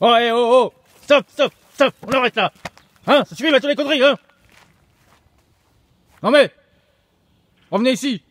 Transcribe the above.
Oh, eh, oh, oh Stop, stop, stop On arrête là Hein Ça suffit maintenant les conneries, hein Non mais Revenez ici